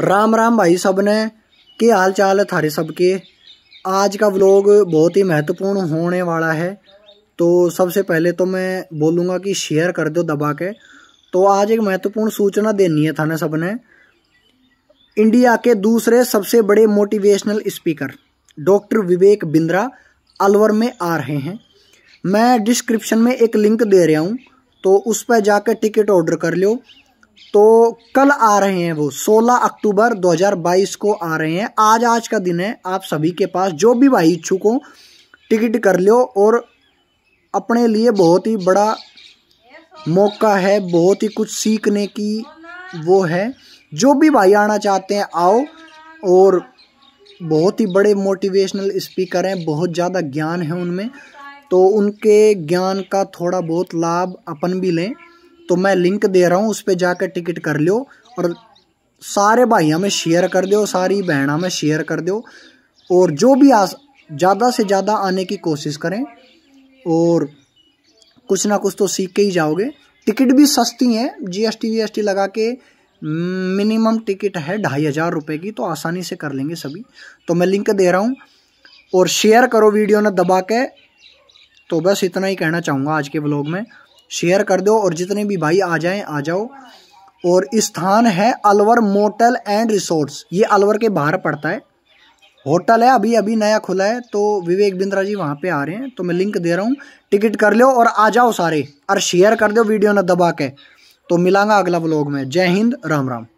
राम राम भाई सब ने के हाल चाल है थारे सबके आज का व्लॉग बहुत ही महत्वपूर्ण होने वाला है तो सबसे पहले तो मैं बोलूँगा कि शेयर कर दो दबा के तो आज एक महत्वपूर्ण सूचना देनी है थाने सब ने इंडिया के दूसरे सबसे बड़े motivational speaker doctor Vivek Bindra Alwar में आ रहे हैं मैं डिस्क्रिप्शन में एक लिंक दे रहा हूँ तो उस पर जाकर टिकट ऑर्डर कर लो तो कल आ रहे हैं वो 16 अक्टूबर 2022 को आ रहे हैं आज आज का दिन है आप सभी के पास जो भी भाई इच्छुक हो टिकट कर लो और अपने लिए बहुत ही बड़ा मौका है बहुत ही कुछ सीखने की वो है जो भी भाई आना चाहते हैं आओ और बहुत ही बड़े मोटिवेशनल स्पीकर हैं बहुत ज़्यादा ज्ञान है उनमें तो उनके ज्ञान का थोड़ा बहुत लाभ अपन भी लें तो मैं लिंक दे रहा हूँ उस पर जाकर टिकट कर लो और सारे भाइयों में शेयर कर दो सारी बहन में शेयर कर दो और जो भी आ ज़्यादा से ज़्यादा आने की कोशिश करें और कुछ ना कुछ तो सीख के ही जाओगे टिकट भी सस्ती हैं जीएसटी वीएसटी लगा के मिनिमम हम्म, टिकट है ढाई हज़ार रुपये की तो आसानी से कर लेंगे सभी तो मैं लिंक दे रहा हूँ और शेयर करो वीडियो ना दबा के तो बस इतना ही कहना चाहूँगा आज के ब्लॉग में शेयर कर दो और जितने भी भाई आ जाएं आ जाओ और स्थान है अलवर मोटल एंड रिसोर्ट्स ये अलवर के बाहर पड़ता है होटल है अभी अभी नया खुला है तो विवेक बिंद्रा जी वहाँ पे आ रहे हैं तो मैं लिंक दे रहा हूँ टिकट कर लो और आ जाओ सारे और शेयर कर दो वीडियो ना दबा के तो मिलांगा अगला ब्लॉग में जय हिंद राम राम